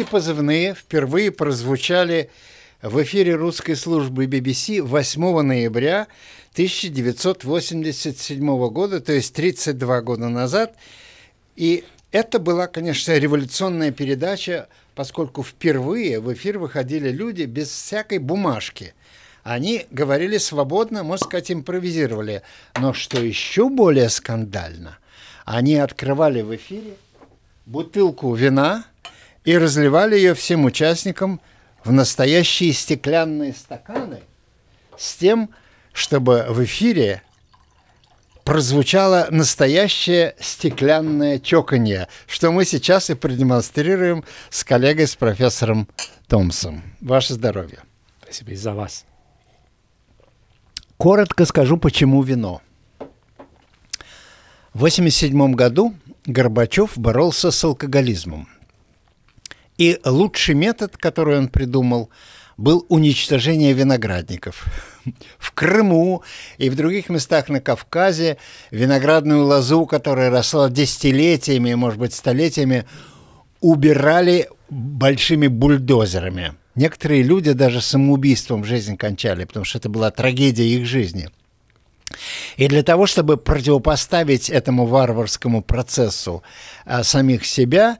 Эти позывные впервые прозвучали в эфире русской службы BBC 8 ноября 1987 года, то есть 32 года назад. И это была, конечно, революционная передача, поскольку впервые в эфир выходили люди без всякой бумажки. Они говорили свободно, можно сказать, импровизировали. Но что еще более скандально, они открывали в эфире бутылку вина – и разливали ее всем участникам в настоящие стеклянные стаканы с тем, чтобы в эфире прозвучало настоящее стеклянное чоканье, что мы сейчас и продемонстрируем с коллегой, с профессором Томсом. Ваше здоровье. Спасибо и за вас. Коротко скажу, почему вино. В 1987 году Горбачев боролся с алкоголизмом – и лучший метод, который он придумал, был уничтожение виноградников. В Крыму и в других местах на Кавказе виноградную лозу, которая росла десятилетиями, может быть, столетиями, убирали большими бульдозерами. Некоторые люди даже самоубийством жизнь кончали, потому что это была трагедия их жизни. И для того, чтобы противопоставить этому варварскому процессу а, самих себя,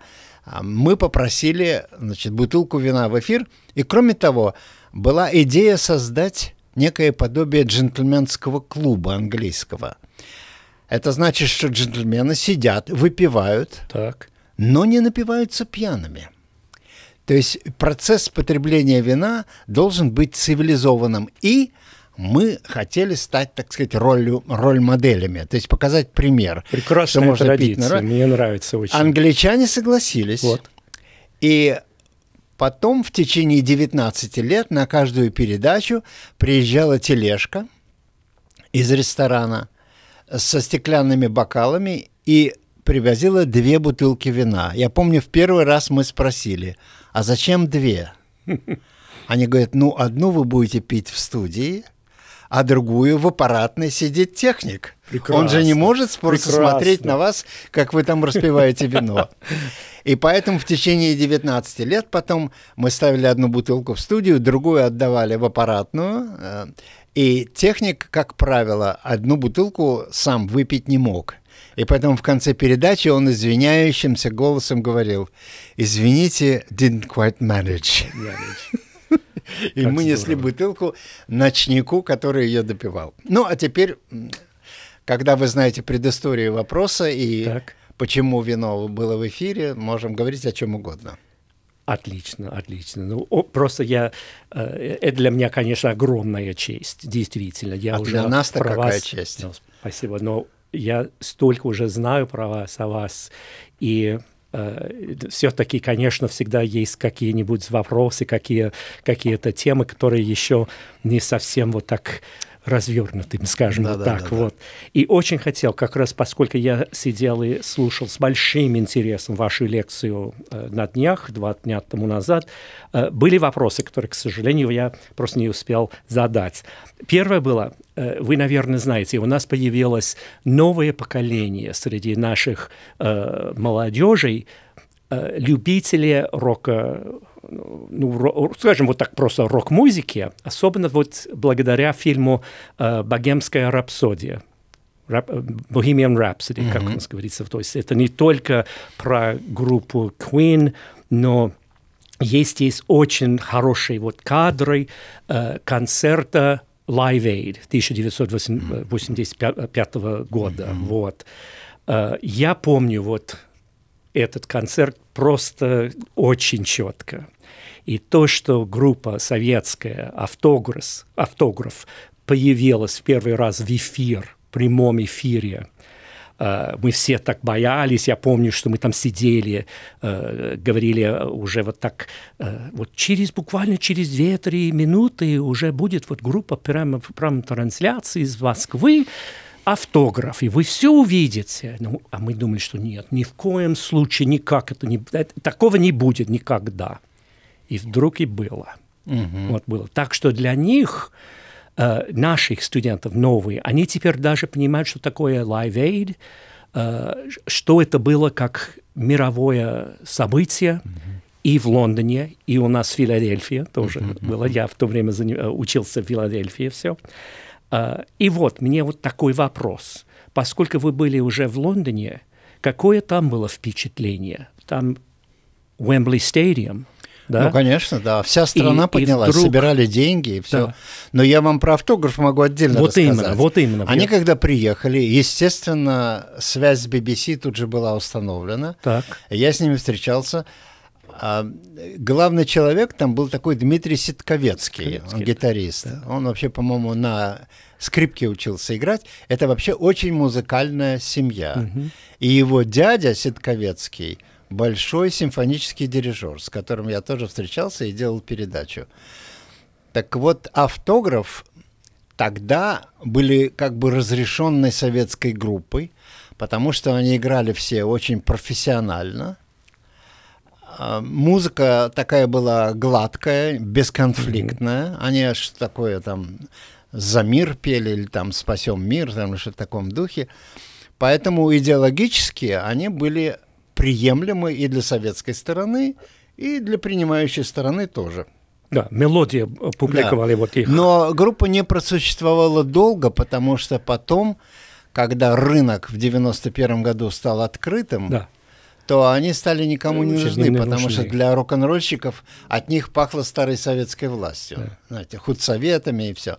а мы попросили значит, бутылку вина в эфир. И кроме того, была идея создать некое подобие джентльменского клуба английского. Это значит, что джентльмены сидят, выпивают, так. но не напиваются пьяными. То есть процесс потребления вина должен быть цивилизованным и мы хотели стать, так сказать, ролью, роль моделями, то есть показать пример. Прекрасная можно традиция, пить на... мне нравится очень. Англичане согласились. Вот. И потом в течение 19 лет на каждую передачу приезжала тележка из ресторана со стеклянными бокалами и привозила две бутылки вина. Я помню, в первый раз мы спросили, а зачем две? Они говорят, ну одну вы будете пить в студии – а другую в аппаратной сидит техник. Прекрасно. Он же не может просто смотреть на вас, как вы там распиваете вино. И поэтому в течение 19 лет потом мы ставили одну бутылку в студию, другую отдавали в аппаратную. Э, и техник, как правило, одну бутылку сам выпить не мог. И поэтому в конце передачи он извиняющимся голосом говорил «Извините, didn't quite manage». manage. И мы несли бутылку ночнику, который ее допивал. Ну, а теперь, когда вы знаете предысторию вопроса и почему вино было в эфире, можем говорить о чем угодно. Отлично, отлично. Ну, о, просто я... Э, э, это для меня, конечно, огромная честь, действительно. Я а уже для нас-то какая честь? Ну, спасибо, но я столько уже знаю про вас, о вас, и Э, все-таки, конечно, всегда есть какие-нибудь вопросы, какие, какие-то темы, которые еще не совсем вот так развернутым, скажем да, вот да, так да, вот. Да. И очень хотел, как раз поскольку я сидел и слушал с большим интересом вашу лекцию э, на днях, два дня тому назад, э, были вопросы, которые, к сожалению, я просто не успел задать. Первое было, э, вы, наверное, знаете, у нас появилось новое поколение среди наших э, молодежей, э, любители рока, ну, скажем вот так просто рок-музыке, особенно вот благодаря фильму э, «Богемская рапсодия». Э, Bohemian Rhapsody, mm-hmm. как у нас говорится. То есть это не только про группу Queen, но есть здесь очень хорошие вот кадры э, концерта Live Aid 1985 mm-hmm. Э, года. Mm-hmm. Вот. Э, я помню вот этот концерт просто очень четко. И то, что группа советская «Автограф», «Автограф» появилась в первый раз в эфир, в прямом эфире, э, мы все так боялись, я помню, что мы там сидели, э, говорили уже вот так, э, вот через буквально через 2-3 минуты уже будет вот группа прямо, прямо трансляции из Москвы, автограф, и вы все увидите. Ну, а мы думали, что нет, ни в коем случае, никак это не... Такого не будет никогда. И вдруг и было. Угу. Вот было. Так что для них э, наших студентов новые, они теперь даже понимают, что такое Live Aid, э, что это было как мировое событие mm и в Лондоне, и у нас в Филадельфии тоже mm было. Я в то время э, учился в Филадельфии все. И вот мне вот такой вопрос. Поскольку вы были уже в Лондоне, какое там было впечатление? Там Уэмбли Стадиум – да? Ну, конечно, да. Вся страна и, поднялась, и вдруг... собирали деньги и все. Да. Но я вам про автограф могу отдельно вот рассказать. Именно, вот именно. Они я... когда приехали, естественно, связь с BBC тут же была установлена. Так. Я с ними встречался. А главный человек там был такой Дмитрий Ситковецкий, Ситковецкий он гитарист. Да. Он вообще, по-моему, на скрипке учился играть. Это вообще очень музыкальная семья. Угу. И его дядя Ситковецкий, большой симфонический дирижер, с которым я тоже встречался и делал передачу. Так вот, автограф тогда были как бы разрешенной советской группой, потому что они играли все очень профессионально. А, музыка такая была гладкая, бесконфликтная. Они что такое там «За мир» пели или там «Спасем мир», там что в таком духе. Поэтому идеологически они были приемлемы и для советской стороны, и для принимающей стороны тоже. Да, мелодия э, публиковали да. вот их. Но группа не просуществовала долго, потому что потом, когда рынок в 91 году стал открытым, да то они стали никому не нужны, не потому что для рок-н ролльщиков от них пахло старой советской властью, да. знаете, худсоветами и все.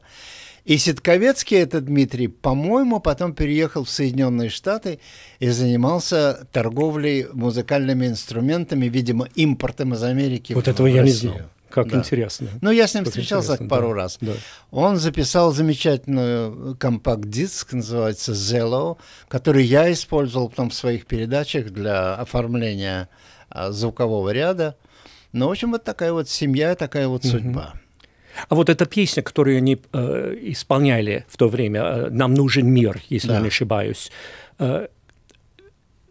И Ситковецкий это Дмитрий, по-моему, потом переехал в Соединенные Штаты и занимался торговлей музыкальными инструментами, видимо, импортом из Америки. Вот в этого Россию. я не знал. Как да. интересно. Ну, я с ним как встречался так пару да, раз. Да. Он записал замечательную компакт-диск, называется Zello, который я использовал потом в своих передачах для оформления а, звукового ряда. Ну, в общем, вот такая вот семья, такая вот угу. судьба. А вот эта песня, которую они э, исполняли в то время, э, «Нам нужен мир», если да. я не ошибаюсь, э,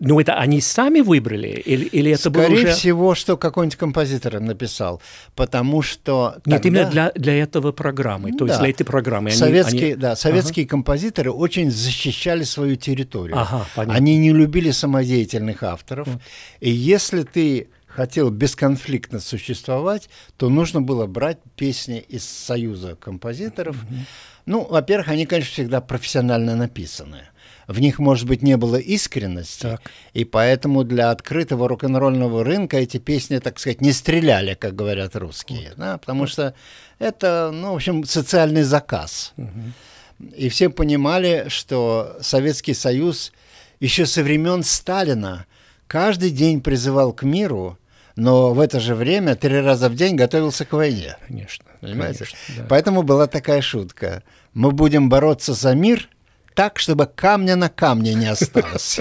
ну, это они сами выбрали? Или, или это Скорее было уже... всего, что какой-нибудь композитор им написал, потому что... Тогда... Нет, именно для, для этого программы, то да. есть для этой программы. советские, они... Да, советские ага. композиторы очень защищали свою территорию. Ага, понятно. Они не любили самодеятельных авторов. Ага. И если ты хотел бесконфликтно существовать, то нужно было брать песни из союза композиторов. Mm-hmm. Ну, во-первых, они, конечно, всегда профессионально написаны. В них, может быть, не было искренности, так. и поэтому для открытого рок-н-ролльного рынка эти песни, так сказать, не стреляли, как говорят русские, вот. да, потому вот. что это, ну, в общем, социальный заказ. Угу. И все понимали, что Советский Союз еще со времен Сталина каждый день призывал к миру, но в это же время три раза в день готовился к войне. Конечно. Понимаете? Конечно, да. Поэтому была такая шутка. Мы будем бороться за мир так, чтобы камня на камне не осталось.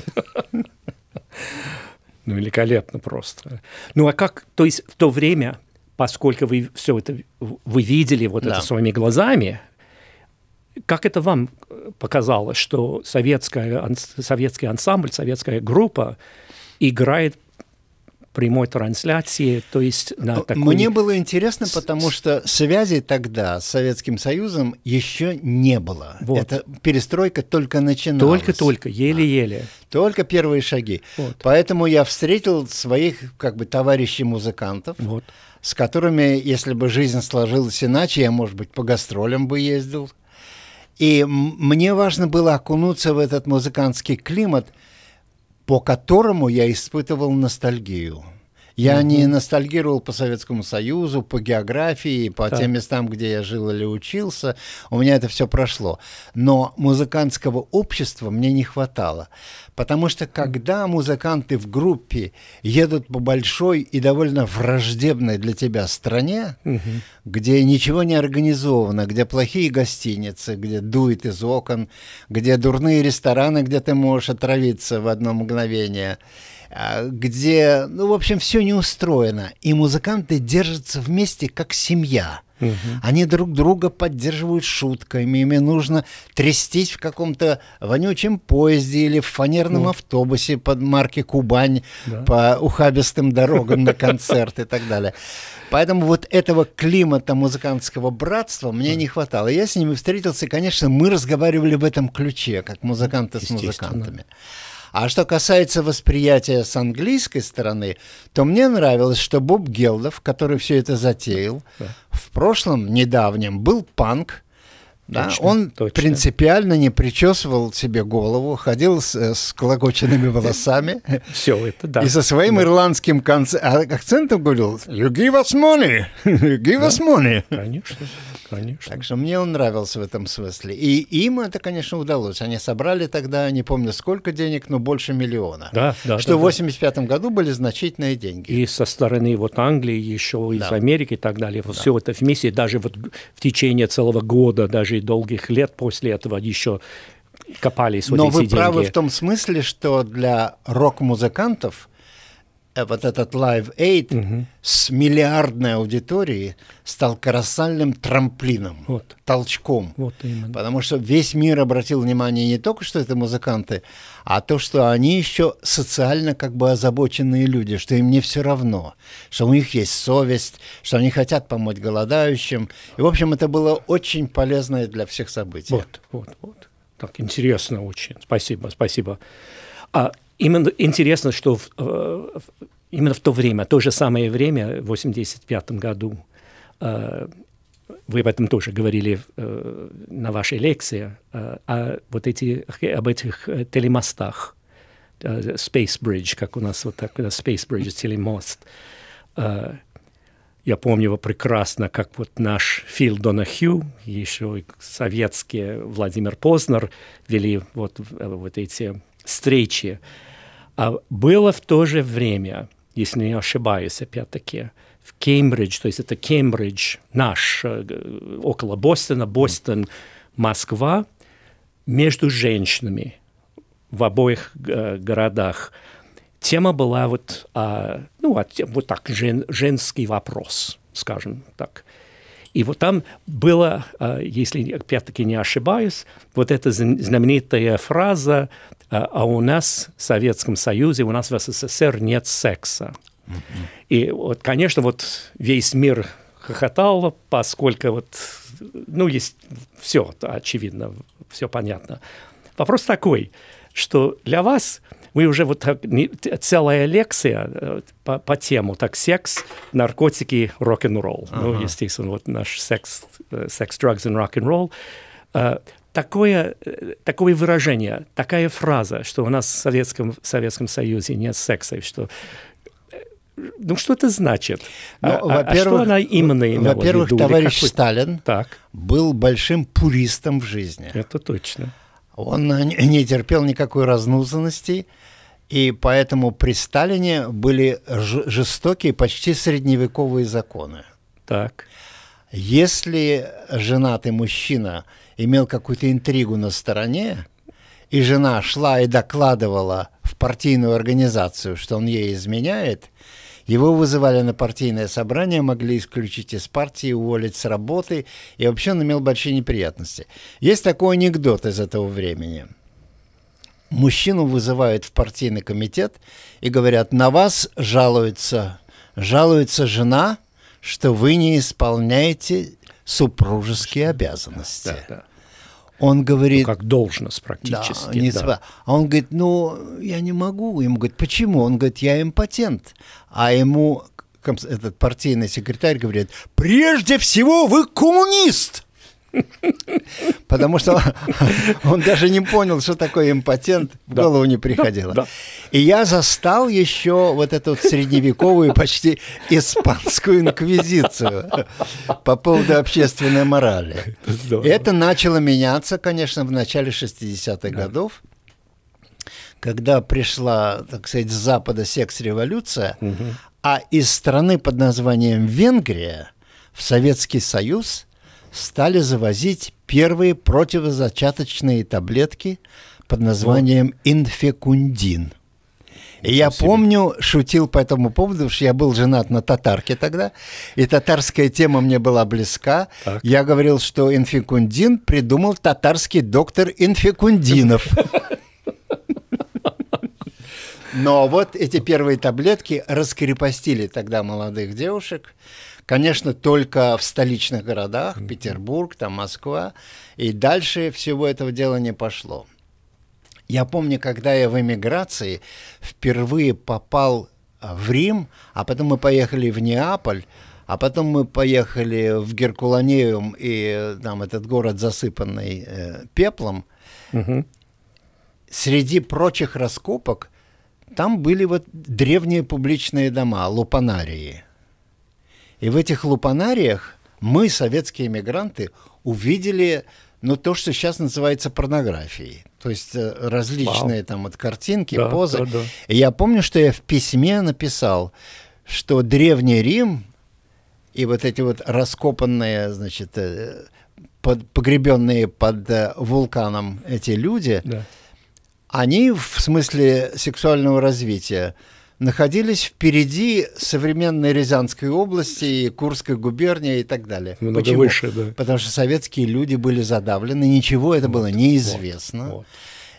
Ну, великолепно просто. Ну, а как, то есть в то время, поскольку вы все это, вы видели вот да. это своими глазами, как это вам э, показалось, что советская, советский ансамбль, советская группа играет прямой трансляции. То есть на Мне такой... Мне было интересно, потому что связи тогда с Советским Союзом еще не было. Вот. Это перестройка только начиналась. Только-только, еле-еле. А. Только первые шаги. Вот. Поэтому я встретил своих как бы товарищей музыкантов. Вот с которыми, если бы жизнь сложилась иначе, я, может быть, по гастролям бы ездил. И мне важно было окунуться в этот музыкантский климат – по которому я испытывал ностальгию. Я mm-hmm. не ностальгировал по Советскому Союзу, по географии, по так. тем местам, где я жил или учился. У меня это все прошло. Но музыкантского общества мне не хватало. Потому что когда музыканты в группе едут по большой и довольно враждебной для тебя стране, mm где ничего не организовано, где плохие гостиницы, где дует из окон, где дурные рестораны, где ты можешь отравиться в одно мгновение – а, где, ну, в общем, все не устроено. И музыканты держатся вместе как семья. Угу. Они друг друга поддерживают шутками, ими нужно трястись в каком-то вонючем поезде или в фанерном ну. автобусе под марки Кубань да. по ухабистым дорогам на концерт и так далее. Поэтому вот этого климата музыкантского братства мне не хватало. Я с ними встретился, конечно, мы разговаривали в этом ключе, как музыканты с музыкантами. А что касается восприятия с английской стороны, то мне нравилось, что Боб Гелдов, который все это затеял, в прошлом, недавнем, был панк, да, точно, он точно. принципиально не причесывал себе голову, ходил с, э, с клокоченными волосами. Все это, да. И со своим да. ирландским конц... А, акцентом говорил «You give us money! You give да. us money!» Конечно. Конечно. Так что мне он нравился в этом смысле. И им это, конечно, удалось. Они собрали тогда, не помню сколько денег, но больше миллиона. Да, да. Что да, в 85 да. году были значительные деньги. И со стороны вот Англии, еще да. из Америки и так далее. Да. Все это вместе, даже вот в течение целого года, даже и долгих лет после этого еще копались вот Но эти деньги. Но вы правы в том смысле, что для рок-музыкантов – Э, вот этот Live Aid угу. с миллиардной аудиторией стал колоссальным трамплином, вот. толчком. Вот именно. Потому что весь мир обратил внимание не только, что это музыканты, а то, что они еще социально как бы озабоченные люди, что им не все равно, что у них есть совесть, что они хотят помочь голодающим. И, в общем, это было очень полезное для всех событий. Вот, вот, вот. Так интересно очень. Спасибо, спасибо. А Именно интересно, что в, э, в, именно в то время, то же самое время, в 1985 году, э, вы об этом тоже говорили э, на вашей лекции, э, о вот эти, об этих э, телемостах, э, Space Bridge, как у нас вот так, э, Space Bridge, телемост. Э, я помню его прекрасно, как вот наш Фил Донахью, еще и советский Владимир Познер вели вот, вот эти встречи а было в то же время, если не ошибаюсь, опять-таки, в Кембридж, то есть это Кембридж наш, э, около Бостона, Бостон, Москва, между женщинами в обоих городах. Тема была вот, а, ну, вот так, жен, женский вопрос, скажем так. И вот там было, а, если опять-таки не ошибаюсь, вот эта знаменитая фраза а, а у нас в Советском Союзе, у нас в СССР нет секса. И вот, конечно, вот весь мир хохотал, поскольку вот, ну, есть все, очевидно, все понятно. Вопрос такой, что для вас мы уже вот так, не, целая лекция э, по, по тему, так, секс, наркотики, рок-н-ролл. Uh-huh. Ну, естественно, вот наш секс, э, секс, drugs and rock-н-ролл такое, такое выражение, такая фраза, что у нас в Советском, в Советском Союзе нет секса, что ну, что это значит? Ну, а, во-первых, а, а что она именно имела Во-первых, виду, товарищ какой... Сталин так. был большим пуристом в жизни. Это точно. Он не терпел никакой разнузанности, и поэтому при Сталине были жестокие, почти средневековые законы. Так. Если женатый мужчина – имел какую-то интригу на стороне, и жена шла и докладывала в партийную организацию, что он ей изменяет, его вызывали на партийное собрание, могли исключить из партии, уволить с работы, и вообще он имел большие неприятности. Есть такой анекдот из этого времени. Мужчину вызывают в партийный комитет и говорят, на вас жалуется, жалуется жена, что вы не исполняете супружеские обязанности. Да, да. Он ну, говорит... Ну, как должность практически. Да, не да. А он говорит, ну, я не могу. Ему говорит, почему? Он говорит, я импотент. А ему этот партийный секретарь говорит, прежде всего вы коммунист. Потому что он даже не понял, что такое импотент, в да. голову не приходило. Да. И я застал еще вот эту средневековую, почти испанскую инквизицию по поводу общественной морали. Это, Это начало меняться, конечно, в начале 60-х да. годов, когда пришла, так сказать, с Запада секс-революция, угу. а из страны под названием Венгрия в Советский Союз – стали завозить первые противозачаточные таблетки под названием инфекундин. И я помню, шутил по этому поводу, потому что я был женат на татарке тогда, и татарская тема мне была близка. Так. Я говорил, что инфекундин придумал татарский доктор инфекундинов. Но вот эти первые таблетки раскрепостили тогда молодых девушек. Конечно, только в столичных городах, Петербург, там Москва. И дальше всего этого дела не пошло. Я помню, когда я в эмиграции впервые попал а, в Рим, а потом мы поехали в Неаполь, а потом мы поехали в Геркуланеум, и там этот город засыпанный э, пеплом. Угу. Среди прочих раскопок там были вот древние публичные дома, лупанарии. И в этих лупанариях мы, советские эмигранты, увидели ну, то, что сейчас называется порнографией. То есть э, различные Вау. там от картинки, да, позы. Да, да. И я помню, что я в письме написал, что Древний Рим и вот эти вот раскопанные, значит, э, под, погребенные под э, вулканом эти люди, да они в смысле сексуального развития находились впереди современной Рязанской области и Курской губернии и так далее. Много Почему? выше, да. Потому что советские люди были задавлены, ничего это вот, было неизвестно. Вот, вот.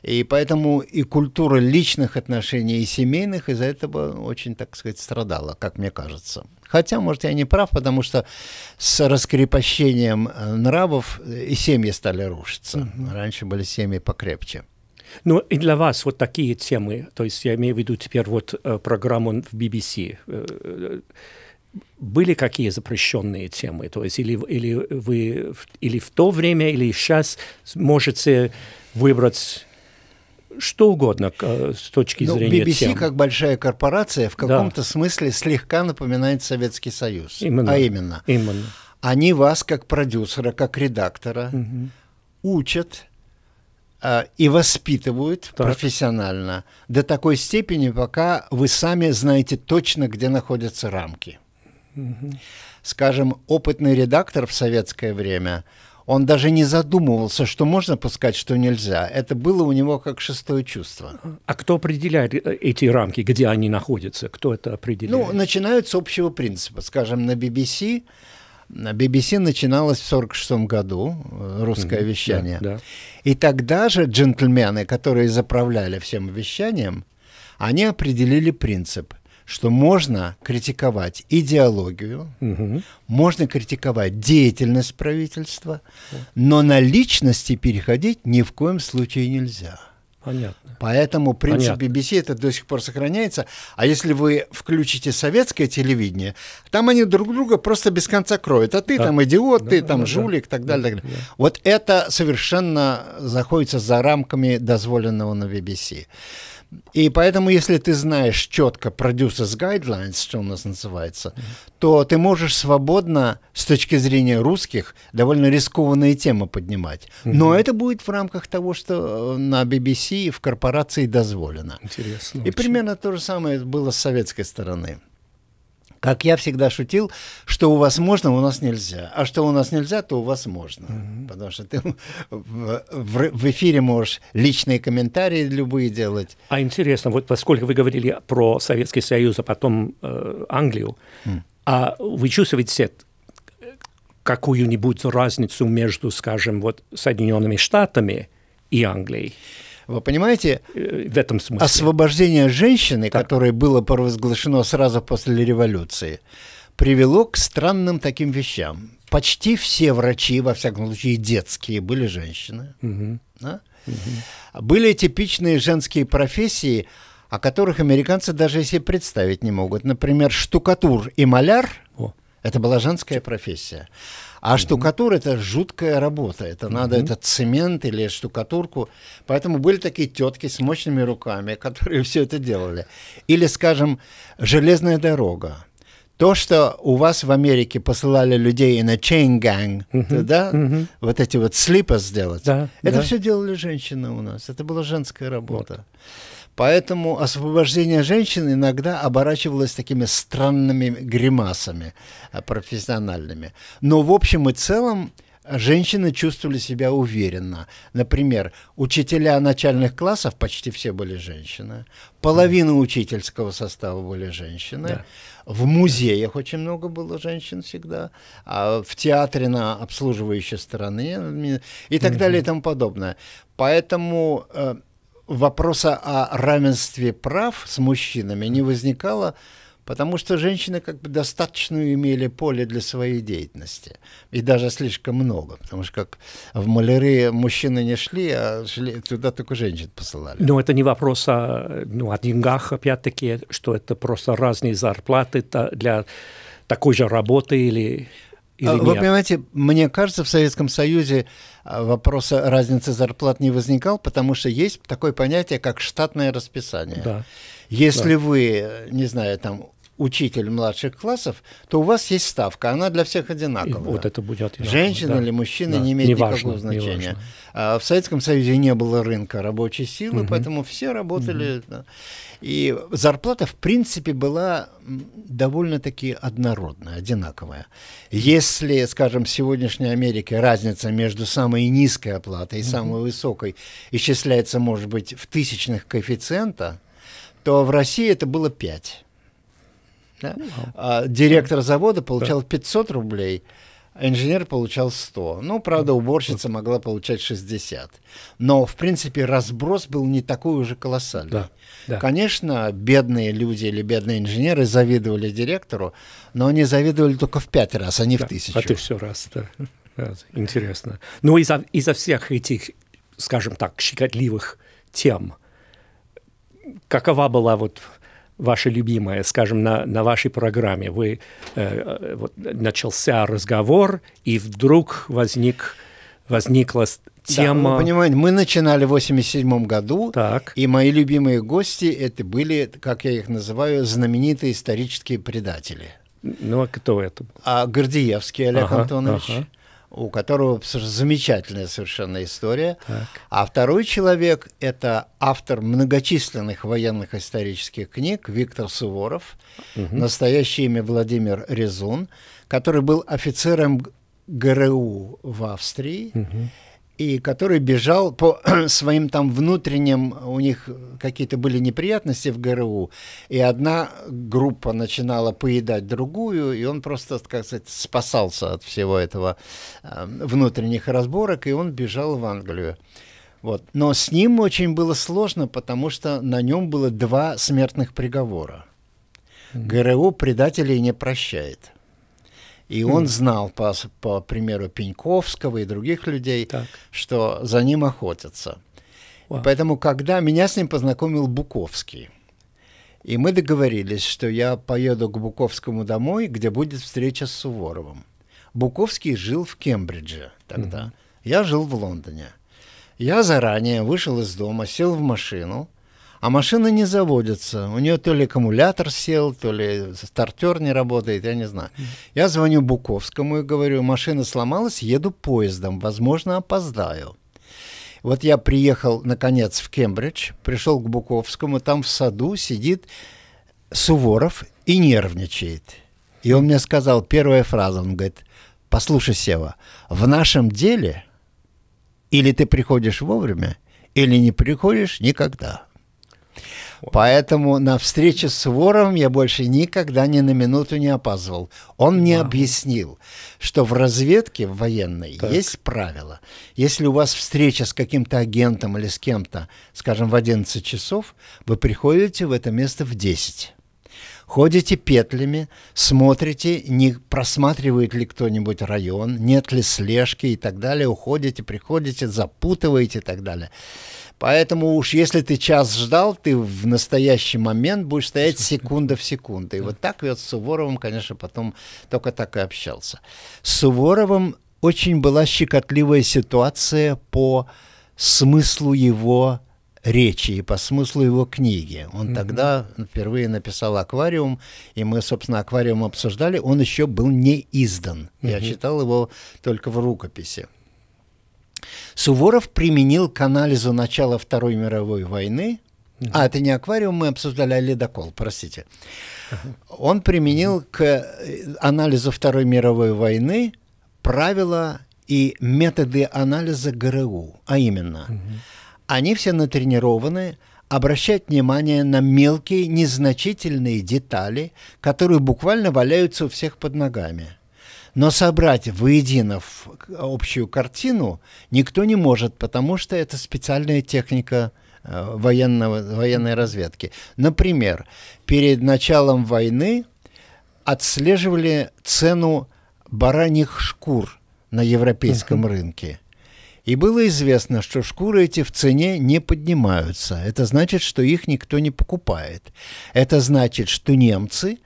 И поэтому и культура личных отношений, и семейных из-за этого очень, так сказать, страдала, как мне кажется. Хотя, может, я не прав, потому что с раскрепощением э, нравов э, и семьи стали рушиться. Раньше были семьи покрепче. Ну и для вас вот такие темы, то есть я имею в виду теперь вот э, программу в BBC, э, были какие запрещенные темы, то есть или, или вы или в то время, или сейчас можете выбрать что угодно э, с точки ну, зрения BBC, тем. как большая корпорация, в каком-то да. смысле слегка напоминает Советский Союз. Именно. А именно. Именно. Они вас, как продюсера, как редактора, угу. учат Э, и воспитывают так. профессионально до такой степени, пока вы сами знаете точно, где находятся рамки. Угу. Скажем, опытный редактор в советское время, он даже не задумывался, что можно пускать, что нельзя. Это было у него как шестое чувство. А кто определяет э, эти рамки, где они находятся? Кто это определяет? Ну, начинают с общего принципа. Скажем, на BBC BBC начиналась в 1946 году, э, русское mm-hmm. вещание. Да, да. И тогда же джентльмены, которые заправляли всем вещанием, они определили принцип, что можно критиковать идеологию, угу. можно критиковать деятельность правительства, но на личности переходить ни в коем случае нельзя. Понятно. Поэтому принцип Понятно. BBC это до сих пор сохраняется. А если вы включите советское телевидение, там они друг друга просто без конца кроют. А ты да. там идиот, да, ты да, там да, жулик, да, так далее. Да, так далее. Да. Вот это совершенно заходится за рамками дозволенного на BBC. И поэтому, если ты знаешь четко Producers Guidelines, что у нас называется, то ты можешь свободно, с точки зрения русских, довольно рискованные темы поднимать. Mm-hmm. Но это будет в рамках того, что э, на BBC и в корпорации дозволено. Интересно. И очень. примерно то же самое было с советской стороны. Как я всегда шутил, что у вас можно, у нас нельзя. А что у нас нельзя, то у вас можно. Угу. Потому что ты в, в, эфире можешь личные комментарии любые делать. А интересно, вот поскольку вы говорили про Советский Союз, а потом э, Англию, mm. а вы чувствуете какую-нибудь разницу между, скажем, вот Соединенными Штатами и Англией? Вы понимаете? Э, в этом смысле. Освобождение женщины, так. которое было провозглашено сразу после революции, привело к странным таким вещам. Почти все врачи, во всяком случае детские, были женщины. Угу. Да? Угу. Были типичные женские профессии, о которых американцы даже себе представить не могут. Например, штукатур и маляр – это была женская профессия. А угу. штукатур это жуткая работа. Это угу. надо этот цемент или штукатурку. Поэтому были такие тетки с мощными руками, которые все это делали. Или, скажем, железная дорога. То, что у вас в Америке посылали людей на chain gang, uh да, uh вот эти вот слипы сделать, да, это да. все делали женщины у нас. Это была женская работа. Вот. Поэтому освобождение женщин иногда оборачивалось такими странными гримасами э, профессиональными. Но в общем и целом женщины чувствовали себя уверенно. Например, учителя начальных классов почти все были женщины. Половина учительского состава были женщины. Да. В музеях очень много было женщин всегда. А в театре на обслуживающей стороне э, и так далее и тому подобное. Поэтому э, вопроса о равенстве прав с мужчинами не возникало, потому что женщины как бы достаточно имели поле для своей деятельности. И даже слишком много, потому что как в маляры мужчины не шли, а шли, туда только женщин посылали. Но это не вопрос о, ну, о деньгах, опять-таки, что это просто разные зарплаты для такой же работы или или Вы понимаете, мне кажется, в Советском Союзе а, вопроса разницы зарплат не возникал, потому что есть такое понятие, как штатное расписание. Да. Если да. вы, не знаю, там учитель младших классов, то у вас есть ставка, она для всех одинаковая. И вот это будет Женщина да. или мужчина да. не имеет не никакого значения. А в Советском Союзе не было рынка рабочей силы, угу. поэтому все работали. Угу. Да. И зарплата, в принципе, была довольно-таки однородная, одинаковая. Если, скажем, в сегодняшней Америке разница между самой низкой оплатой и самой высокой исчисляется, может быть, в тысячных коэффициента, то в России это было 5. Да? Ну, а, директор завода получал да. 500 рублей, инженер получал 100. Ну, правда, ну, уборщица могла получать 60. Но, в принципе, разброс был не такой уже колоссальный. Да. Да. Конечно, бедные люди или бедные инженеры завидовали директору, но они завидовали только в пять раз, а не да, в тысячу. А ты все раз, да. интересно. Ну, из-за из всех этих, скажем так, щекотливых тем, какова была вот ваше любимое, скажем, на, на вашей программе. Вы, э, вот, начался разговор, и вдруг возник, возникла тема... Да, понимаете, мы начинали в 87 году, так. и мои любимые гости это были, как я их называю, знаменитые исторические предатели. Ну, а кто это? А Гордеевский Олег ага, Антонович. Ага у которого замечательная совершенно история. Так. А второй человек – это автор многочисленных военных исторических книг Виктор Суворов, угу. настоящее имя Владимир Резун, который был офицером ГРУ в Австрии. Угу и который бежал по своим там внутренним, у них какие-то были неприятности в ГРУ, и одна группа начинала поедать другую, и он просто, как сказать, спасался от всего этого эм, внутренних разборок, и он бежал в Англию. Вот. Но с ним очень было сложно, потому что на нем было два смертных приговора. ГРУ предателей не прощает. И он знал, по, по примеру Пеньковского и других людей, так. что за ним охотятся. Wow. Поэтому, когда меня с ним познакомил Буковский, и мы договорились, что я поеду к Буковскому домой, где будет встреча с Суворовым. Буковский жил в Кембридже тогда. Mm. Я жил в Лондоне. Я заранее вышел из дома, сел в машину а машина не заводится. У нее то ли аккумулятор сел, то ли стартер не работает, я не знаю. Я звоню Буковскому и говорю, машина сломалась, еду поездом, возможно, опоздаю. Вот я приехал, наконец, в Кембридж, пришел к Буковскому, там в саду сидит Суворов и нервничает. И он мне сказал, первая фраза, он говорит, послушай, Сева, в нашем деле или ты приходишь вовремя, или не приходишь никогда. Поэтому на встрече с Суворовым я больше никогда ни на минуту не опаздывал. Он мне Вау. объяснил, что в разведке в военной так. есть правило. Если у вас встреча с каким-то агентом или с кем-то, скажем, в 11 часов, вы приходите в это место в 10 ходите петлями, смотрите, не просматривает ли кто-нибудь район, нет ли слежки и так далее, уходите, приходите, запутываете и так далее. Поэтому уж если ты час ждал, ты в настоящий момент будешь стоять секунда в секунду. И вот так вот с Суворовым, конечно, потом только так и общался. С Суворовым очень была щекотливая ситуация по смыслу его речи и по смыслу его книги. Он mm-hmm. тогда впервые написал «Аквариум», и мы, собственно, «Аквариум» обсуждали. Он еще был не издан. Mm-hmm. Я читал его только в рукописи. Суворов применил к анализу начала Второй мировой войны Uh-huh. А, это не аквариум, мы обсуждали, а ледокол, простите. Uh-huh. Он применил к э, анализу Второй мировой войны правила и методы анализа ГРУ, а именно, uh-huh. они все натренированы обращать внимание на мелкие, незначительные детали, которые буквально валяются у всех под ногами. Но собрать воедино в общую картину никто не может, потому что это специальная техника э, военного, военной разведки. Например, перед началом войны отслеживали цену бараньих шкур на европейском uh-huh. рынке. И было известно, что шкуры эти в цене не поднимаются. Это значит, что их никто не покупает. Это значит, что немцы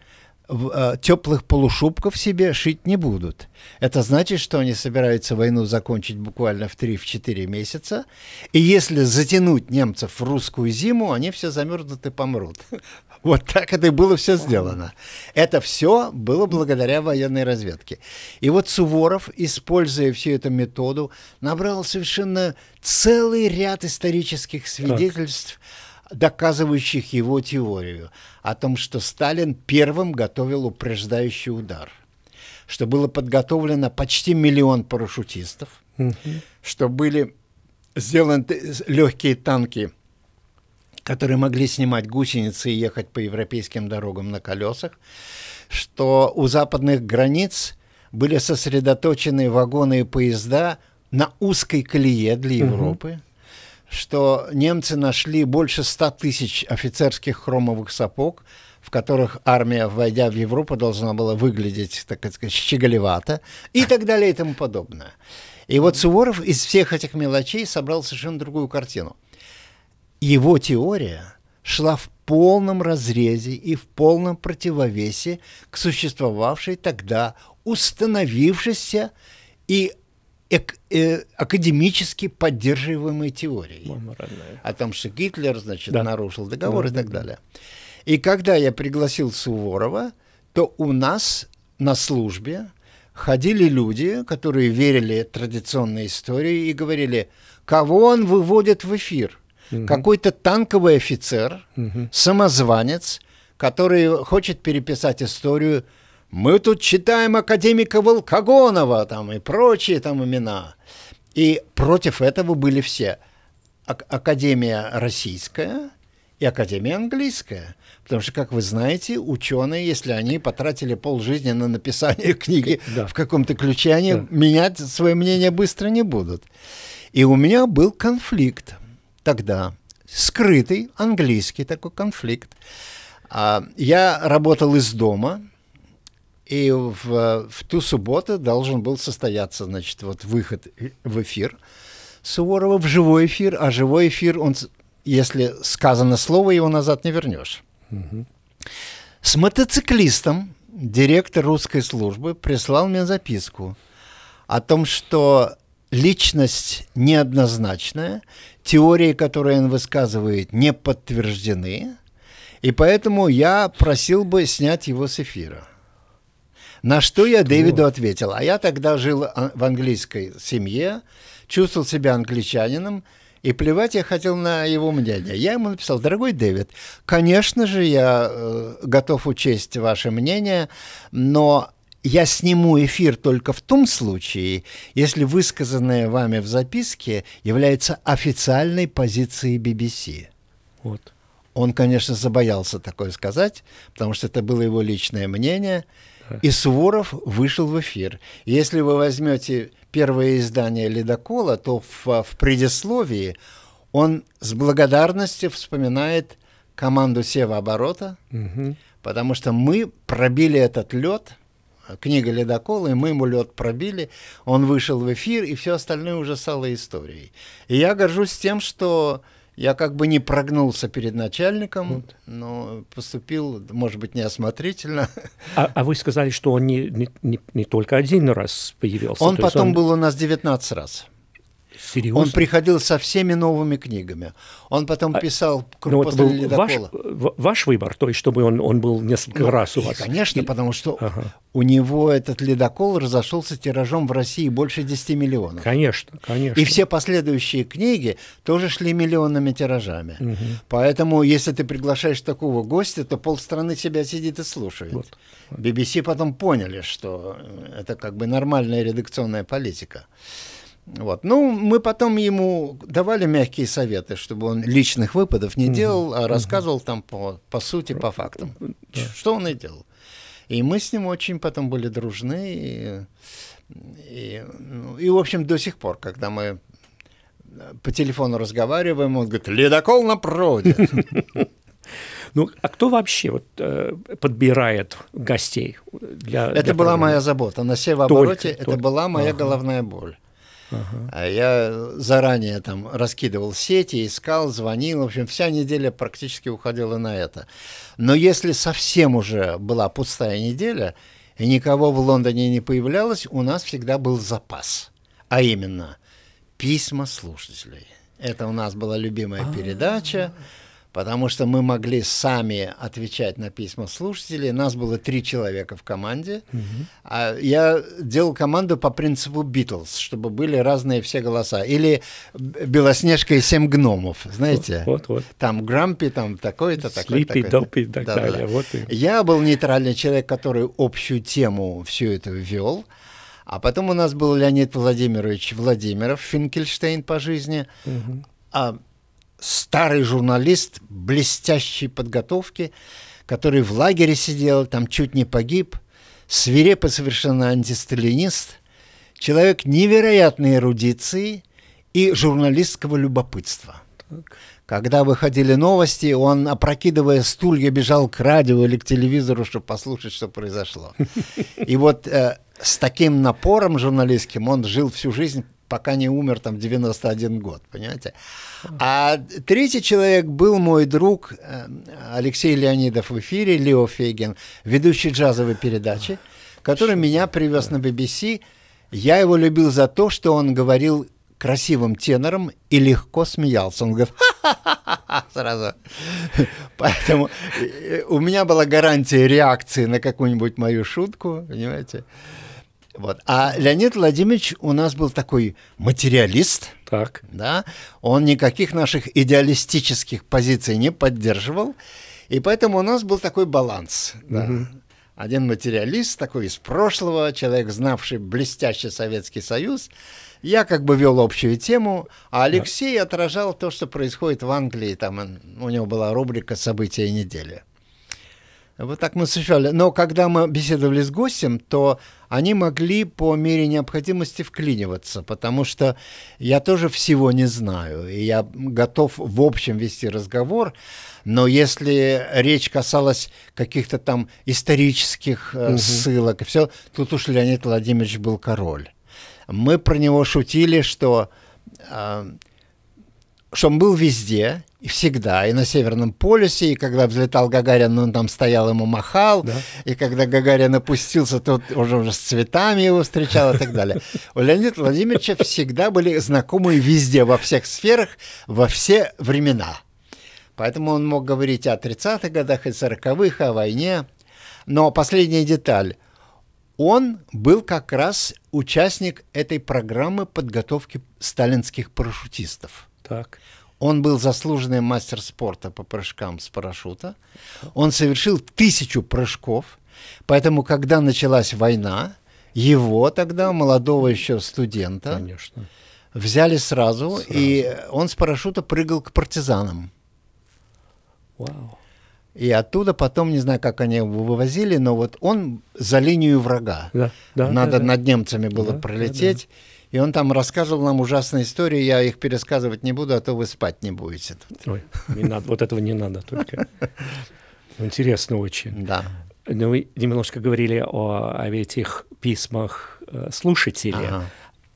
Э, теплых полушубков себе шить не будут. Это значит, что они собираются войну закончить буквально в 3-4 месяца. И если затянуть немцев в русскую зиму, они все замерзнут и помрут. Вот так это и было все сделано. Это все было благодаря военной разведке. И вот Суворов, используя всю эту методу, набрал совершенно целый ряд исторических свидетельств так доказывающих его теорию о том, что Сталин первым готовил упреждающий удар, что было подготовлено почти миллион парашютистов, угу. что были сделаны легкие танки, которые могли снимать гусеницы и ехать по европейским дорогам на колесах, что у западных границ были сосредоточены вагоны и поезда на узкой колее для Европы. Угу что немцы нашли больше 100 тысяч офицерских хромовых сапог, в которых армия, войдя в Европу, должна была выглядеть, так сказать, щеголевато и так далее и тому подобное. И вот Суворов из всех этих мелочей собрал совершенно другую картину. Его теория шла в полном разрезе и в полном противовесе к существовавшей тогда установившейся и эк, э, академически поддерживаемой теорией. Маморальная. О том, что Гитлер, значит, да. нарушил договор да, и так да, далее. И когда я пригласил Суворова, то у нас на службе ходили люди, которые верили традиционной истории и говорили, кого он выводит в эфир. Угу. Какой-то танковый офицер, угу. самозванец, который хочет переписать историю мы тут читаем академика Волкогонова там, и прочие там имена. И против этого были все. А Академия российская и Академия английская. Потому что, как вы знаете, ученые, если они потратили полжизни на написание книги да. в каком-то ключе, они да. менять свое мнение быстро не будут. И у меня был конфликт тогда, скрытый английский такой конфликт. А, я работал из дома, и в, в ту субботу должен был состояться, значит, вот выход в эфир Суворова, в живой эфир. А живой эфир, он, если сказано слово, его назад не вернешь. Угу. С мотоциклистом директор русской службы прислал мне записку о том, что личность неоднозначная, теории, которые он высказывает, не подтверждены, и поэтому я просил бы снять его с эфира. На что я Дэвиду ответил. А я тогда жил а, в английской семье, чувствовал себя англичанином, и плевать я хотел на его мнение. Я ему написал, дорогой Дэвид, конечно же, я э, готов учесть ваше мнение, но я сниму эфир только в том случае, если высказанное вами в записке является официальной позицией BBC. Вот. Он, конечно, забоялся такое сказать, потому что это было его личное мнение. И Суворов вышел в эфир. Если вы возьмете первое издание «Ледокола», то в, в предисловии он с благодарностью вспоминает команду «Севооборота», угу. потому что мы пробили этот лед, книга «Ледокола», и мы ему лед пробили, он вышел в эфир, и все остальное уже стало историей. И я горжусь тем, что я как бы не прогнулся перед начальником, вот. но поступил, может быть, неосмотрительно. А, а вы сказали, что он не, не, не, не только один раз появился? Он потом он... был у нас 19 раз. Серьезно? Он приходил со всеми новыми книгами. Он потом а, писал ну, «Круг ну, после ледокола». Ваш, ваш выбор, то есть чтобы он, он был несколько ну, раз у вас? Конечно, и... потому что ага. у него этот ледокол разошелся тиражом в России больше 10 миллионов. Конечно, конечно. И все последующие книги тоже шли миллионными тиражами. Угу. Поэтому, если ты приглашаешь такого гостя, то полстраны тебя сидит и слушает. Вот. BBC потом поняли, что это как бы нормальная редакционная политика. Вот. Ну, мы потом ему давали мягкие советы, чтобы он личных выпадов не делал, а рассказывал угу. там по, по сути, по фактам, э, да. что он и делал. И мы с ним очень потом были дружны. И, и, ну, и, в общем, до сих пор, когда мы э, по телефону разговариваем, он говорит, ледокол на проводе. Ну, а кто вообще вот, э, подбирает гостей? Для, это для была программы? моя забота. На севообороте только, это только. была моя ага. головная боль. Ага. Я заранее там раскидывал сети, искал, звонил. В общем, вся неделя практически уходила на это. Но если совсем уже была пустая неделя, и никого в Лондоне не появлялось, у нас всегда был запас. А именно, письма слушателей. Это у нас была любимая а. передача потому что мы могли сами отвечать на письма слушателей. Нас было три человека в команде. Угу. А я делал команду по принципу Битлз, чтобы были разные все голоса. Или Белоснежка и семь гномов, знаете? Вот, вот. Там Грампи, там такой-то, такой-то. Слипи, Допи и так далее. Вот и... Я был нейтральный человек, который общую тему все это ввел. А потом у нас был Леонид Владимирович Владимиров, Финкельштейн по жизни. Угу. А старый журналист блестящей подготовки, который в лагере сидел, там чуть не погиб, свирепо совершенно антисталинист, человек невероятной эрудиции и журналистского любопытства. Так. Когда выходили новости, он, опрокидывая стулья, бежал к радио или к телевизору, чтобы послушать, что произошло. И вот э, с таким напором журналистским он жил всю жизнь, пока не умер там 91 год, понимаете? А третий человек был мой друг э, Алексей Леонидов в эфире, Лео Фейген, ведущий джазовой передачи, который меня привез на BBC. Я его любил за то, что он говорил красивым тенором и легко смеялся. Он говорит, ха-ха-ха, сразу. Поэтому э, э, у меня была гарантия реакции на какую-нибудь мою шутку, понимаете? Вот. А Леонид Владимирович у нас был такой материалист. Так. Да? Он никаких наших идеалистических позиций не поддерживал. И поэтому у нас был такой баланс. Да. Угу. Один материалист, такой из прошлого, человек, знавший блестящий Советский Союз. Я как бы вел общую тему, а Алексей да. отражал то, что происходит в Англии. Там у него была рубрика «События недели». Вот так мы осуществляли. Но когда мы беседовали с гостем, то они могли по мере необходимости вклиниваться, потому что я тоже всего не знаю, и я готов в общем вести разговор, но если речь касалась каких-то там исторических угу. ссылок и все, тут уж Леонид Владимирович был король. Мы про него шутили, что, э, что он был везде, всегда. И на Северном полюсе, и когда взлетал Гагарин, он там стоял, ему махал. Да. И когда Гагарин опустился, то уже, уже с цветами его встречал и так далее. У Леонида Владимировича всегда были знакомые везде, во всех сферах, во все времена. Поэтому он мог говорить о 30-х годах и 40-х, о войне. Но последняя деталь. Он был как раз участник этой программы подготовки сталинских парашютистов. Так. Он был заслуженный мастер спорта по прыжкам с парашюта. Он совершил тысячу прыжков. Поэтому, когда началась война, его тогда, молодого еще студента, Конечно. взяли сразу, сразу, и он с парашюта прыгал к партизанам. Вау. И оттуда потом, не знаю, как они его вывозили, но вот он за линию врага. Да, да, Надо да, над немцами было да, пролететь. Да, да. И он там рассказывал нам ужасные истории, я их пересказывать не буду, а то вы спать не будете. Ой, не надо, вот этого не надо только. Интересно очень. Да. Ну, вы немножко говорили о, о этих письмах э, слушателей. Ага.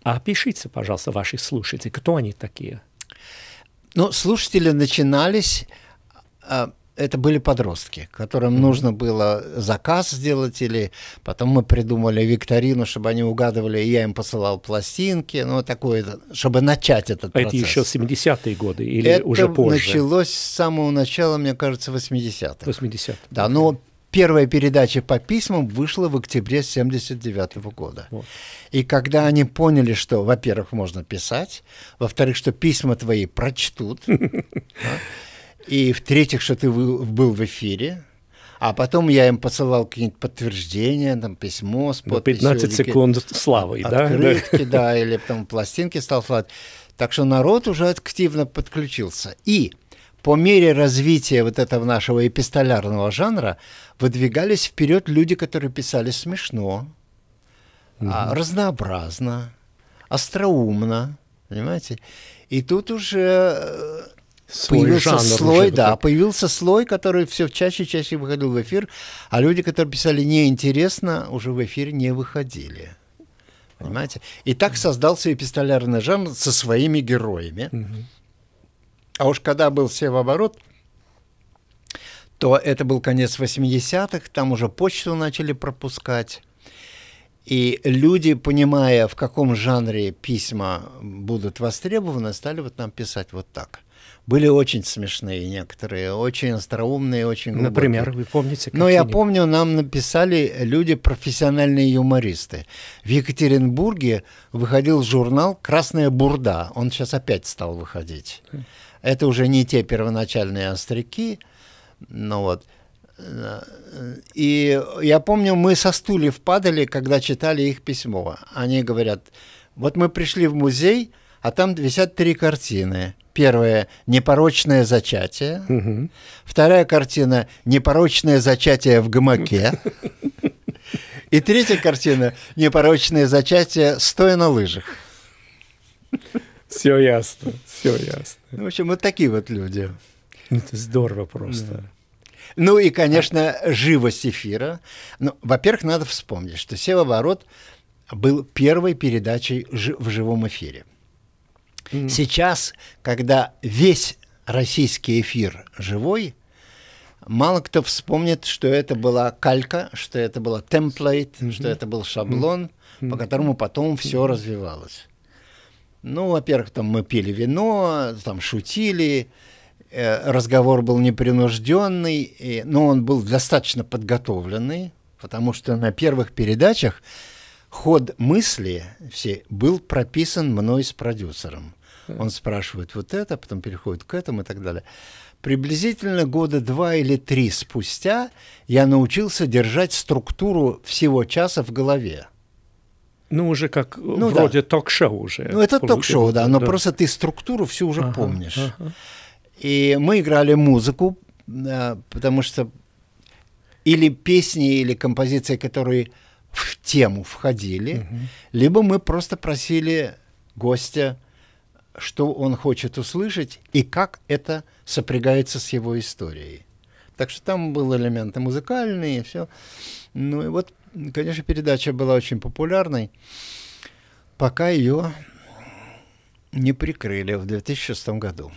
А пишите, пожалуйста, ваши слушатели, кто они такие? Ну, слушатели начинались а, это были подростки, которым mm-hmm. нужно было заказ сделать, или потом мы придумали викторину, чтобы они угадывали, и я им посылал пластинки, ну, такое, чтобы начать этот а процесс. Это еще 70-е годы или это уже позже? началось с самого начала, мне кажется, 80-х. 80-х. Да, но первая передача по письмам вышла в октябре 79 -го года. Вот. И когда они поняли, что, во-первых, можно писать, во-вторых, что письма твои прочтут, И в-третьих, что ты был в эфире. А потом я им посылал какие-нибудь подтверждения, там письмо с ну, подписью. 15 секунд славы, да? Открытки, да, или там пластинки стал слать. Так что народ уже активно подключился. И по мере развития вот этого нашего эпистолярного жанра выдвигались вперед люди, которые писали смешно, угу. разнообразно, остроумно, понимаете? И тут уже э, свой появился жанр слой, да, который... появился слой, который все чаще и чаще выходил в эфир, а люди, которые писали неинтересно, уже в эфир не выходили. Понимаете? И так создался эпистолярный жанр со своими героями. А уж когда был все в оборот, то это был конец 80-х, там уже почту начали пропускать. И люди, понимая, в каком жанре письма будут востребованы, стали вот нам писать вот так – были очень смешные некоторые, очень остроумные, очень глубокие. Например, вы помните? Но я помню, нам написали люди, профессиональные юмористы. В Екатеринбурге выходил журнал «Красная бурда». Он сейчас опять стал выходить. Это уже не те первоначальные остряки, но ну вот. И я помню, мы со стульев падали, когда читали их письмо. Они говорят, вот мы пришли в музей, а там висят три картины – Первое непорочное зачатие. Угу. Вторая картина – непорочное зачатие в гамаке. И третья картина – непорочное зачатие стоя на лыжах. Все ясно, все ясно. в общем, вот такие вот люди. Ну, это здорово просто. Ну и, конечно, живость эфира. Ну, во-первых, надо вспомнить, что «Сева Ворот» был первой передачей в живом эфире. Сейчас, когда весь российский эфир живой, мало кто вспомнит, что это была калька, что это было темплейт, mm-hmm. что это был шаблон, mm-hmm. по которому потом все развивалось. Ну, во-первых, там мы пили вино, там шутили, э, разговор был непринужденный, и, но он был достаточно подготовленный, потому что на первых передачах ход мысли все был прописан мной с продюсером. Он спрашивает вот это, потом переходит к этому и так далее. Приблизительно года два или три спустя я научился держать структуру всего часа в голове. Ну, уже как ну, вроде да. ток-шоу уже. Ну, это ток-шоу, да, но да. просто ты структуру всю уже ага, помнишь. Ага. И мы играли музыку, э, потому что или песни, или композиции, которые в тему входили, угу. либо мы просто просили гостя что он хочет услышать и как это сопрягается с его историей. Так что там был элементы музыкальные и все. Ну и вот, конечно, передача была очень популярной, пока ее не прикрыли в 2006 году.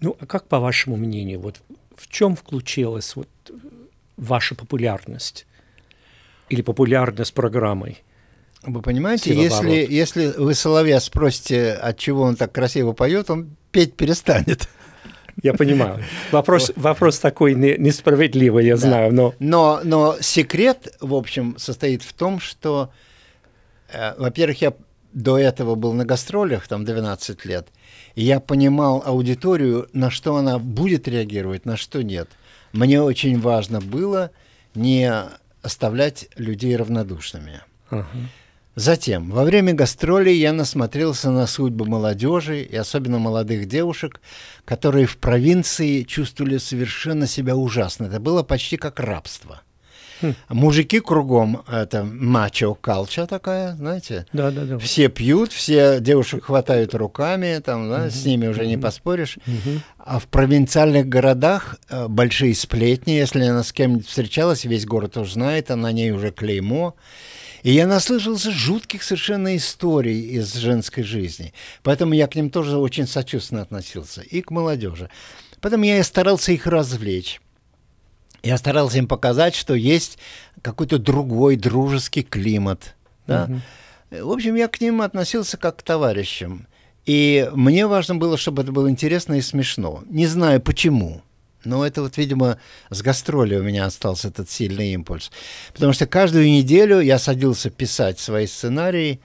Ну, а как, по вашему мнению, вот в чем включилась вот ваша популярность или популярность программой? Вы понимаете, если, если вы Соловья спросите, от чего он так красиво поет, он петь перестанет. Я понимаю. Вопрос, вопрос такой не, несправедливый, я да. знаю, но... но... Но секрет, в общем, состоит в том, что, э, во-первых, я до этого был на гастролях, там 12 лет, и я понимал аудиторию, на что она будет реагировать, на что нет. Мне очень важно было не оставлять людей равнодушными. Uh-huh. Затем, во время гастролей я насмотрелся на судьбы молодежи и особенно молодых девушек, которые в провинции чувствовали совершенно себя ужасно. Это было почти как рабство. Хм. Мужики кругом, это мачо калча такая, знаете? Да, да, да. Все пьют, все девушек хватают руками, там, да, угу. с ними уже не поспоришь. Угу. А в провинциальных городах э, большие сплетни, если она с кем-нибудь встречалась, весь город уже знает, а на ней уже клеймо. И я наслышался жутких совершенно историй из женской жизни. Поэтому я к ним тоже очень сочувственно относился. И к молодежи. Поэтому я и старался их развлечь. Я старался им показать, что есть какой-то другой дружеский климат. Да? Угу. В общем, я к ним относился как к товарищам. И мне важно было, чтобы это было интересно и смешно. Не знаю почему. Но ну, это вот, видимо, с гастролей у меня остался этот сильный импульс. Потому что каждую неделю я садился писать свои сценарии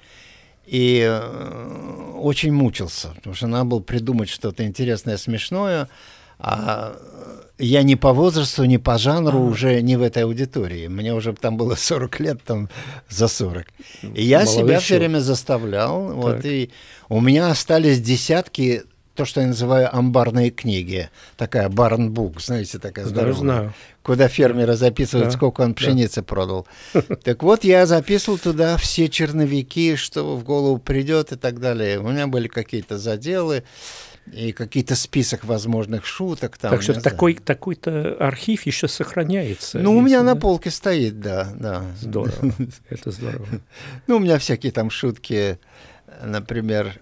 и э, очень мучился, потому что надо было придумать что-то интересное, смешное, а э, я ни по возрасту, ни по жанру, уже не в этой аудитории. Мне уже там было 40 лет, там за 40. И я Мало себя все время заставлял. Так. Вот, и у меня остались десятки то, что я называю амбарные книги. Такая барнбук, знаете, такая здоровая. Да, знаю. Куда фермеры записывают, да. сколько он пшеницы да. продал. Так вот, я записывал туда все черновики, что в голову придет и так далее. У меня были какие-то заделы и какие-то список возможных шуток. Там, так что такой, такой-то архив еще сохраняется. Ну, у меня да? на полке стоит, да. да. Здорово, это здорово. Ну, у меня всякие там шутки, например,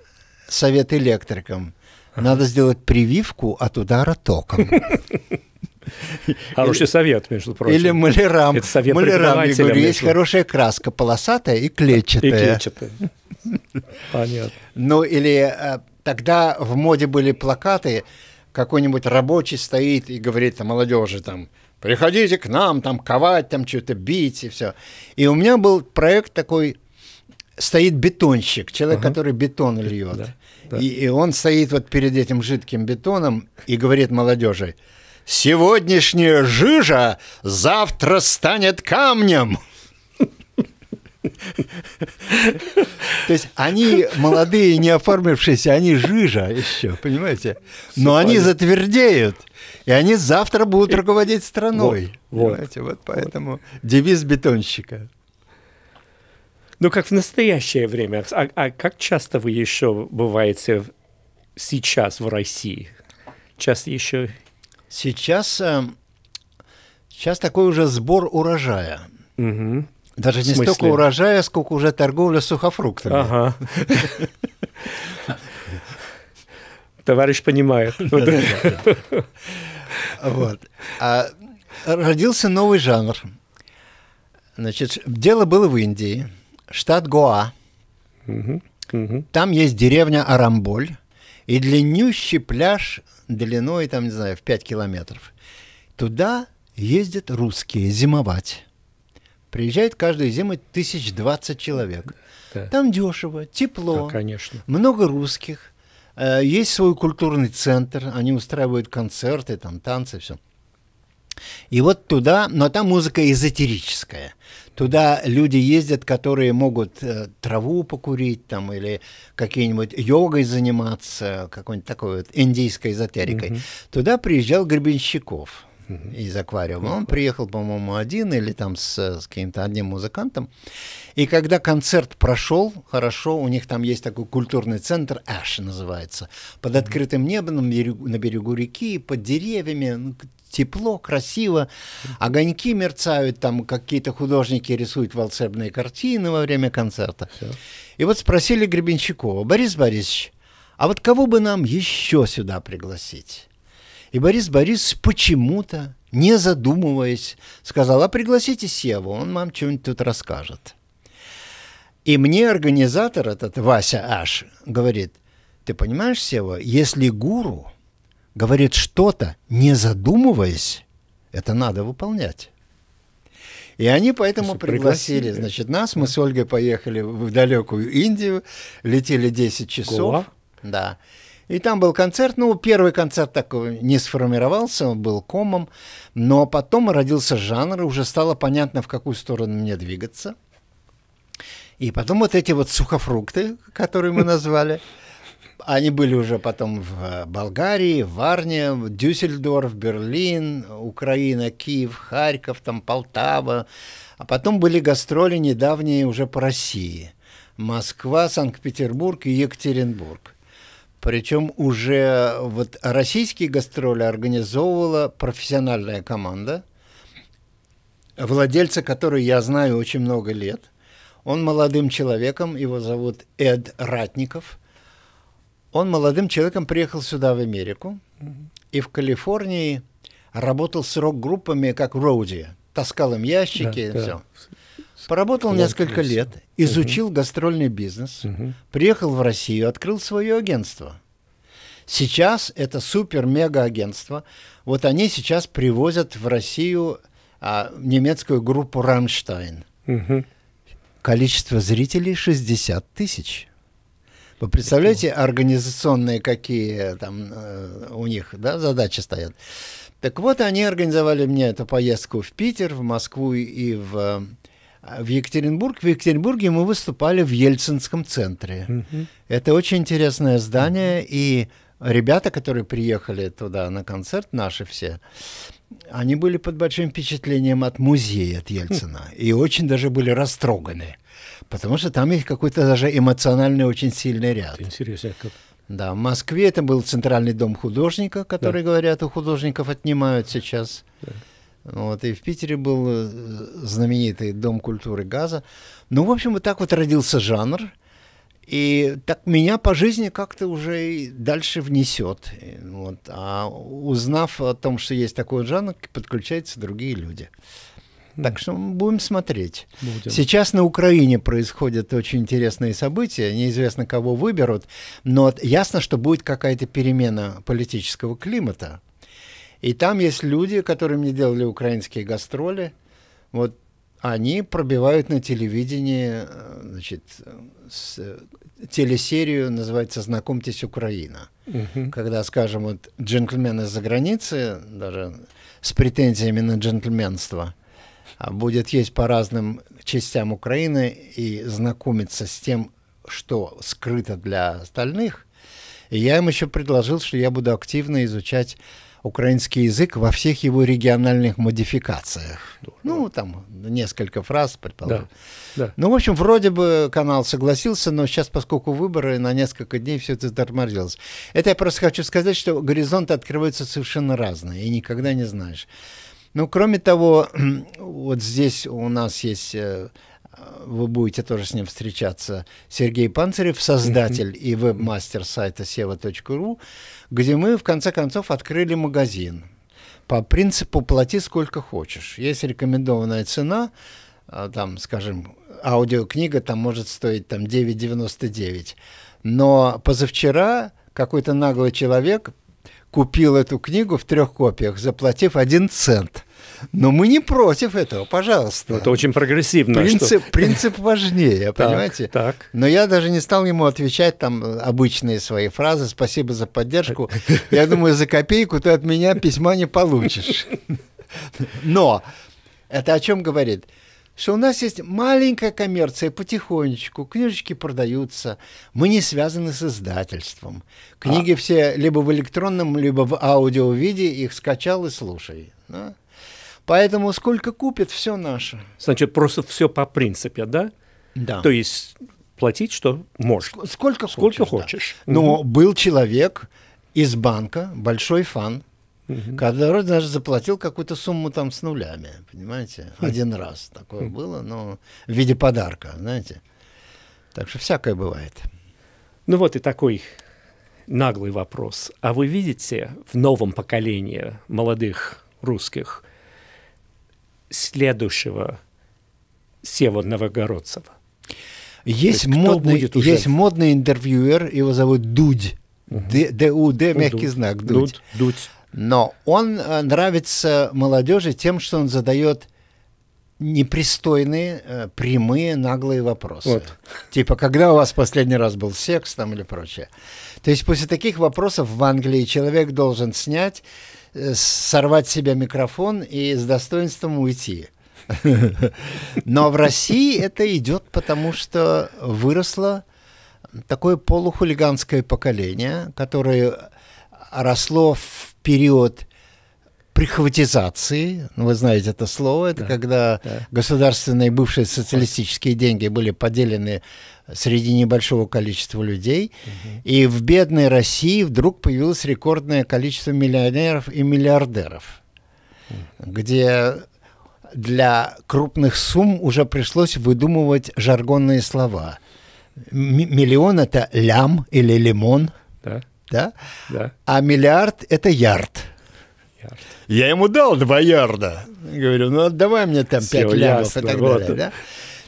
совет электрикам. Надо сделать прививку от удара током. Хороший или, совет, между прочим. Или малярам. Это совет малярам, я говорю, есть хорошая краска, полосатая и клетчатая. И клетчатая. Понятно. Ну, или э, тогда в моде были плакаты, какой-нибудь рабочий стоит и говорит там, молодежи там, приходите к нам, там, ковать, там, что-то бить и все. И у меня был проект такой, стоит бетонщик, человек, uh-huh. который бетон льет. Да. Да. И, и он стоит вот перед этим жидким бетоном и говорит молодежи, сегодняшняя жижа завтра станет камнем. То есть они молодые, не оформившиеся, они жижа еще, понимаете? Но они затвердеют, и они завтра будут руководить страной. Вот, понимаете? вот поэтому девиз бетонщика. Ну, как в настоящее время. А, а как часто вы еще бываете сейчас в России? Сейчас еще... Э, сейчас, сейчас такой уже сбор урожая. Угу. Даже не столько урожая, сколько уже торговля сухофруктами. Ага. Товарищ понимает. Вот. А родился новый жанр. Значит, дело было в Индии штат Гоа. Угу, угу. Там есть деревня Арамболь и длиннющий пляж длиной, там, не знаю, в 5 километров. Туда ездят русские зимовать. Приезжает каждую зиму тысяч двадцать человек. Да. Там дешево, тепло, да, конечно. много русских. Э, есть свой культурный центр, они устраивают концерты, там танцы, все. И вот туда, но там музыка эзотерическая светская. Туда люди ездят, которые могут э, траву покурить там или какие-нибудь йогой заниматься, какой-нибудь такой вот индийской эзотерикой. Угу. Туда приезжал Гребенщиков из аквариума. Он приехал, по-моему, один или там с, с каким-то одним музыкантом. И когда концерт прошел, хорошо, у них там есть такой культурный центр, Аш называется, под открытым небом на берегу, на берегу реки, под деревьями, ну, тепло, красиво, огоньки мерцают, там какие-то художники рисуют волшебные картины во время концерта. И вот спросили Гребенщикова, Борис Борисович, а вот кого бы нам еще сюда пригласить? И Борис Борисович почему-то, не задумываясь, сказал, а пригласите Севу, он вам что-нибудь тут расскажет. И мне организатор этот, Вася Аш, говорит, ты понимаешь, Сева, если гуру – говорит что-то, не задумываясь, это надо выполнять. И они поэтому Слушай, пригласили, пригласили, значит, нас. Мы с Ольгой поехали в далекую Индию, летели 10 часов. Гоа. Да. И там был концерт, ну, первый концерт такой не сформировался, он был комом, но потом родился жанр, и уже стало понятно, в какую сторону мне двигаться. И потом вот эти вот сухофрукты, которые мы назвали, они были уже потом в э, Болгарии, в Варне, Дюссельдорф, Берлин, Украина, Киев, Харьков, там Полтава. А потом были гастроли недавние уже по России. Москва, Санкт-Петербург и Екатеринбург. Причем уже вот российские гастроли организовывала профессиональная команда, владельца которой я знаю очень много лет. Он молодым человеком, его зовут Эд Ратников – он молодым человеком приехал сюда, в Америку, и в Калифорнии работал с рок-группами, как Роуди. Таскал им ящики, да, все. Да. Поработал Клад несколько крыльца. лет, изучил угу. гастрольный бизнес, угу. приехал в Россию, открыл свое агентство. Сейчас это супер-мега-агентство. Вот они сейчас привозят в Россию а, немецкую группу «Рамштайн». Угу. Количество зрителей 60 тысяч. Вы представляете, организационные какие там э, у них да, задачи стоят? Так вот, они организовали мне эту поездку в Питер, в Москву и в, э, в Екатеринбург. В Екатеринбурге мы выступали в Ельцинском центре. Mm-hmm. Это очень интересное здание, mm-hmm. и ребята, которые приехали туда на концерт, наши все, они были под большим впечатлением от музея, от Ельцина, mm-hmm. и очень даже были растроганы. Потому что там есть какой-то даже эмоциональный очень сильный ряд. Интересно, как... Да, в Москве это был центральный дом художника, который, да. говорят, у художников отнимают сейчас. Да. Вот, и в Питере был э, знаменитый Дом культуры газа. Ну, в общем, вот так вот родился жанр. И так меня по жизни как-то уже и дальше внесет. Вот. А узнав о том, что есть такой жанр, подключаются другие люди. Так что будем смотреть. Будем. Сейчас на Украине происходят очень интересные события. Неизвестно, кого выберут. Но ясно, что будет какая-то перемена политического климата. И там есть люди, которые мне делали украинские гастроли. Вот они пробивают на телевидении э, значит, с, э, телесерию, называется «Знакомьтесь, Украина». Угу. Когда, скажем, вот джентльмены за границей даже с претензиями на джентльменство – а будет есть по разным частям Украины и знакомиться с тем, что скрыто для остальных. И я им еще предложил, что я буду активно изучать украинский язык во всех его региональных модификациях. Здорово. Ну, там несколько фраз, предположим. Да, да. Ну, в общем, вроде бы канал согласился, но сейчас, поскольку выборы, на несколько дней все это тормозилось. Это я просто хочу сказать, что горизонты открываются совершенно разные, и никогда не знаешь. Ну, кроме того, вот здесь у нас есть э, вы будете тоже с ним встречаться, Сергей Панцирев, создатель и веб-мастер сайта seva.ru, где мы, в конце концов, открыли магазин. По принципу «плати сколько хочешь». Есть рекомендованная цена, э, там, скажем, аудиокнига там может стоить там 9,99. Но позавчера какой-то наглый человек купил эту книгу в трех копиях, заплатив один цент. Но мы не против этого, пожалуйста. это очень прогрессивно. Принцип, что... принцип важнее, понимаете? Так, так. Но я даже не стал ему отвечать там обычные свои фразы «спасибо за поддержку». Я думаю, за копейку ты от меня письма не получишь. Но это о чем говорит? что у нас есть маленькая коммерция, потихонечку, книжечки продаются, мы не связаны с издательством. Книги а... все либо в электронном, либо в аудио-виде, их скачал и слушай. Да? Поэтому сколько купит, все наше. Значит, просто все по принципе, да? Да. То есть платить что можешь. Сколько, сколько хочешь. хочешь. Да. Но был человек из банка, большой фан Угу. Когда вроде даже заплатил какую-то сумму там с нулями, понимаете? Хм. Один раз такое хм. было, но в виде подарка, знаете. Так что всякое бывает. Ну вот и такой наглый вопрос. А вы видите в новом поколении молодых русских следующего Сева Новогородцева? Есть, есть модный, будет уже... есть модный интервьюер, его зовут Дудь. Д, д, у, д, мягкий Дудь. знак, Дудь. Дудь. Но он э, нравится молодежи тем, что он задает непристойные, э, прямые, наглые вопросы. Вот. Типа, когда у вас последний раз был секс там или прочее. То есть после таких вопросов в Англии человек должен снять, э, сорвать себе микрофон и с достоинством уйти. Но в России это идет, потому что выросло такое полухулиганское поколение, которое росло в период прихватизации, ну, вы знаете это слово, это да, когда да. государственные бывшие социалистические деньги были поделены среди небольшого количества людей, угу. и в бедной России вдруг появилось рекордное количество миллионеров и миллиардеров, угу. где для крупных сумм уже пришлось выдумывать жаргонные слова. М миллион это лям или лимон. Да да? Да. А миллиард – это ярд. ярд. Я ему дал два ярда. Говорю, ну отдавай мне там Все пять лямов ясно, и так вот. далее, да?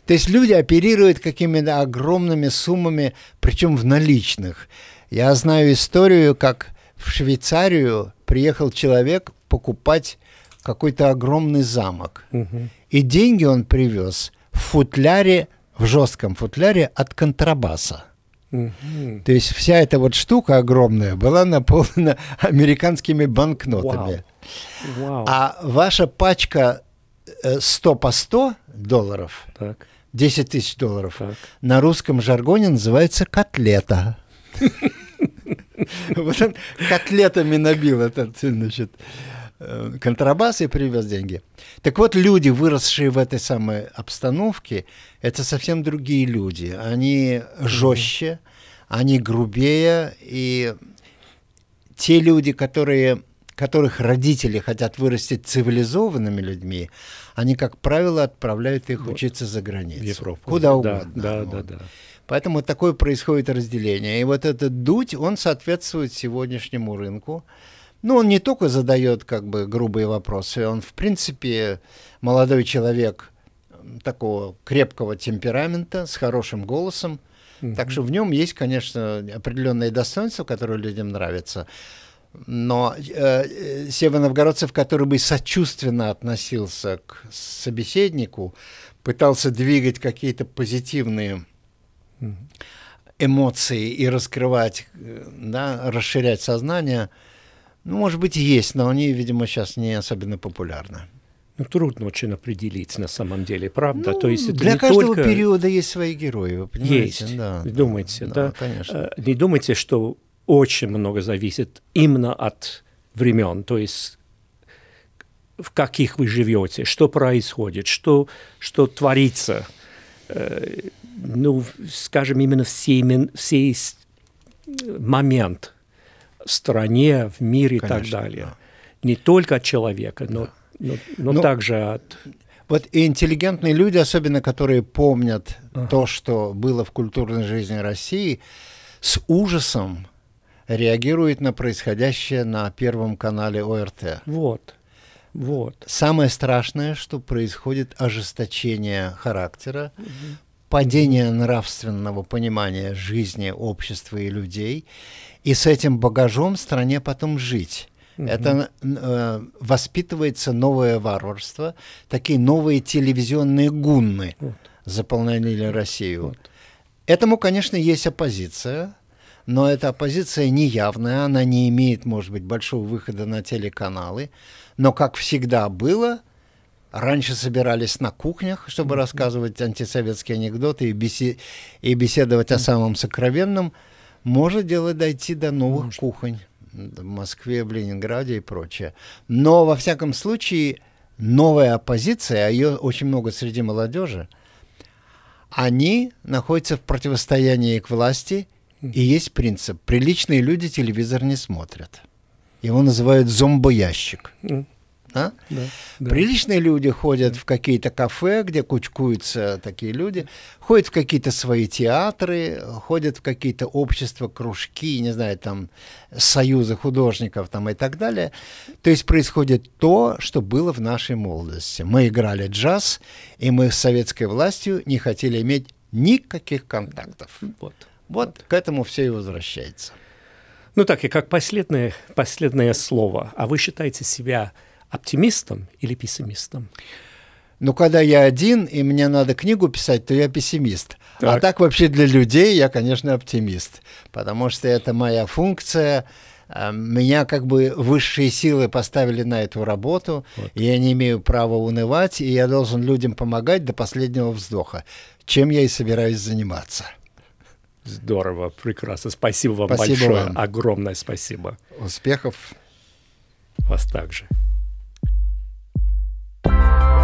То есть люди оперируют какими-то огромными суммами, причем в наличных. Я знаю историю, как в Швейцарию приехал человек покупать какой-то огромный замок. Угу. И деньги он привез в футляре, в жестком футляре от контрабаса. Угу. То есть вся эта вот штука огромная была наполнена американскими банкнотами. Вау. Вау. А ваша пачка 100 э, по 100 долларов, так. 10 тысяч долларов, так. на русском жаргоне называется котлета. Вот он котлетами набил этот, значит. Э, контрабас и привез деньги. Так вот, люди, выросшие в этой самой обстановке, это совсем другие люди. Они жестче, они грубее, и те люди, которые, которых родители хотят вырастить цивилизованными людьми, они, как правило, отправляют их вот. Ну, учиться за границу. Европу. Куда угодно. Да, да, вот. да, да. Поэтому такое происходит разделение. И вот этот дуть, он соответствует сегодняшнему рынку. Ну, он не только задает как бы грубые вопросы, он, в принципе, молодой человек такого крепкого темперамента, с хорошим голосом. Угу. Так что в нем есть, конечно, определенные достоинства, которые людям нравятся. Но э, э северо-новгородцев, который бы сочувственно относился к собеседнику, пытался двигать какие-то позитивные эмоции и раскрывать, э, да, расширять сознание – ну, может быть, есть, но они, видимо, сейчас не особенно популярны. Ну, трудно очень определить на самом деле, правда? Ну, То есть ну, для каждого только... периода есть свои герои, вы понимаете? Есть, да, думайте, да, да. да. Конечно. Э, не думайте, что очень много зависит именно от времен, то есть в каких вы живете, что происходит, что, что творится. Э, ну, скажем, именно все сей, в э, момент – в стране, в мире Конечно, и так далее. Да. Не только от человека, но, да. но, но, но ну, также от... Вот и интеллигентные люди, особенно которые помнят ага. то, что было в культурной жизни России, с ужасом реагируют на происходящее на Первом канале ОРТ. Вот. Вот. Самое страшное, что происходит ожесточение характера, угу. падение нравственного понимания жизни общества и людей и с этим багажом стране потом жить. Это э, воспитывается новое варварство, такие новые телевизионные гунны вот. заполнили Россию. Вот. Этому, конечно, есть оппозиция, но эта оппозиция неявная, она не имеет, может быть, большого выхода на телеканалы. Но, как всегда было, раньше собирались на кухнях, чтобы рассказывать антисоветские анекдоты и, беси- и беседовать о самом сокровенном – может дело дойти до новых Может. кухонь в Москве, в Ленинграде и прочее. Но, во всяком случае, новая оппозиция, а ее очень много среди молодежи, они находятся в противостоянии к власти, и есть принцип. Приличные люди телевизор не смотрят. Его называют зомбоящик. Mm. Да? Да, да. Приличные люди ходят в какие-то кафе, где кучкуются такие люди, ходят в какие-то свои театры, ходят в какие-то общества, кружки, не знаю, там, союзы художников там, и так далее. То есть происходит то, что было в нашей молодости. Мы играли джаз, и мы с советской властью не хотели иметь никаких контактов. Вот, вот к этому все и возвращается. Ну так, и как последнее, последнее слово. А вы считаете себя оптимистом или пессимистом? Ну, когда я один и мне надо книгу писать, то я пессимист. А так. А так вообще для людей я, конечно, оптимист, потому что это моя функция. А, меня как бы высшие силы поставили на эту работу, вот. и я не имею права унывать, и я должен людям помогать до последнего вздоха, чем я и собираюсь заниматься. Здорово, прекрасно. Спасибо вам спасибо большое. Вам. Огромное спасибо. Успехов. Вас также. Bye.